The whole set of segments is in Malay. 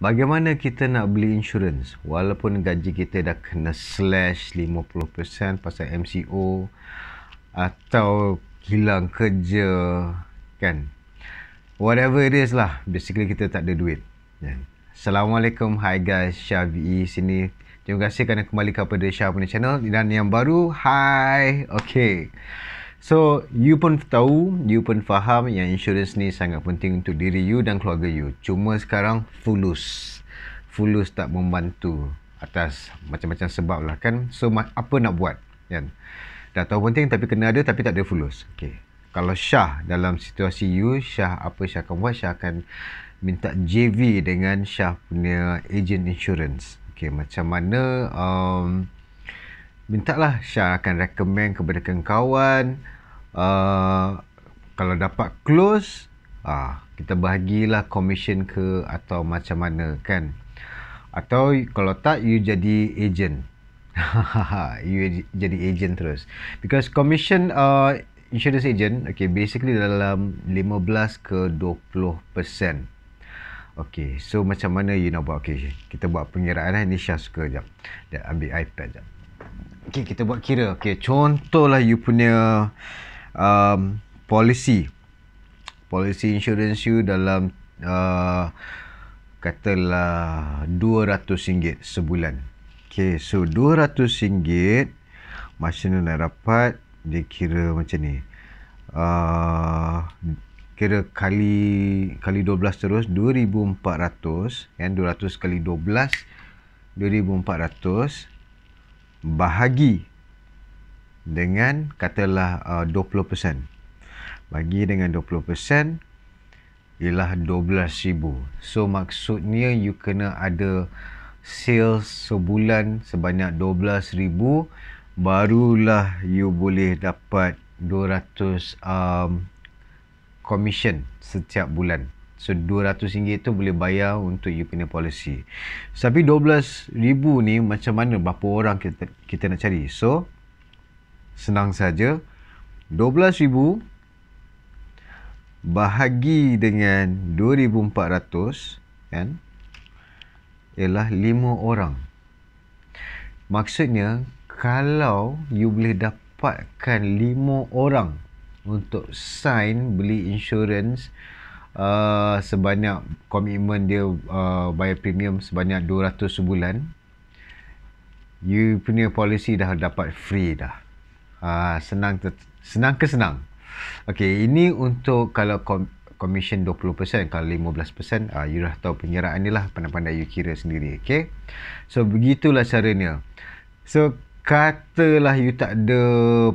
Bagaimana kita nak beli insurans walaupun gaji kita dah kena slash 50% pasal MCO atau hilang kerja kan. Whatever it is lah, basically kita tak ada duit. Kan? Assalamualaikum, hi guys, Syafi'i e sini. Terima kasih kerana kembali kepada Syafi'i channel dan yang baru, hi, okay. So, you pun tahu, you pun faham yang insurance ni sangat penting untuk diri you dan keluarga you. Cuma sekarang, fulus. Fulus tak membantu atas macam-macam sebab lah kan. So, apa nak buat? Kan? Dah tahu penting tapi kena ada tapi tak ada fulus. Okay. Kalau Syah dalam situasi you, Syah apa Syah akan buat? Syah akan minta JV dengan Syah punya agent insurance. Okay, macam mana... Um, mintalah Syah akan recommend kepada kawan uh, kalau dapat close ah uh, kita bahagilah commission ke atau macam mana kan atau kalau tak you jadi agent you jadi agent terus because commission uh, insurance agent okay basically dalam 15 ke 20 percent Okay, so macam mana you nak buat? Okay, kita buat pengiraan lah. Ini Syah suka jap. ambil iPad jap. Okay, kita buat kira. Okay, contohlah you punya um, policy. Policy insurance you dalam uh, katalah RM200 sebulan. Okay, so RM200 masa ni nak dapat dia kira macam ni. Uh, kira kali kali 12 terus 2400 kan 200 kali 12 2400 bahagi dengan katalah uh, 20%. Bagi dengan 20% ialah 12,000. So maksudnya you kena ada sales sebulan sebanyak 12,000 barulah you boleh dapat 200 um, commission setiap bulan. So, RM200 tu boleh bayar untuk you punya policy. Tapi RM12,000 ni macam mana berapa orang kita, kita nak cari? So, senang saja. RM12,000 bahagi dengan RM2,400 kan? ialah 5 orang. Maksudnya, kalau you boleh dapatkan 5 orang untuk sign beli insurans Uh, sebanyak komitmen dia uh, bayar premium sebanyak 200 sebulan you punya policy dah dapat free dah uh, senang ter- senang ke senang Okay, ini untuk kalau kom- commission 20% kalau 15% uh, you dah tahu penyerahan ni lah pandai-pandai you kira sendiri okay? so begitulah caranya so katalah you tak ada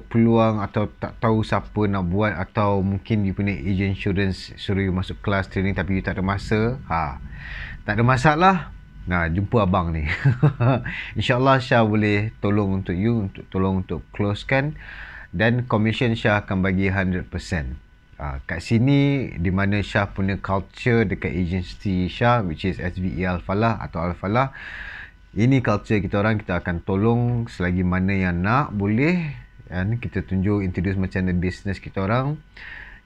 peluang atau tak tahu siapa nak buat atau mungkin you punya agent insurance suruh you masuk kelas training tapi you tak ada masa ha tak ada masalah nah jumpa abang ni insyaallah saya boleh tolong untuk you untuk tolong untuk close kan dan commission saya akan bagi 100% Uh, ha, kat sini di mana Syah punya culture dekat agency Syah which is SVE Al Falah atau Al Falah ini culture kita orang kita akan tolong selagi mana yang nak boleh dan kita tunjuk introduce macam mana business kita orang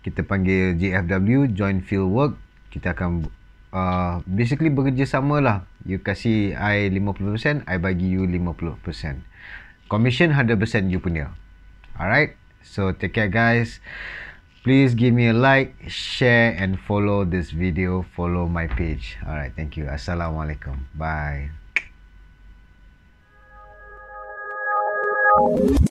kita panggil JFW Joint field work kita akan uh, basically bekerjasama lah you kasih I 50% I bagi you 50% commission 100% you punya alright so take care guys please give me a like share and follow this video follow my page alright thank you assalamualaikum bye Thank you.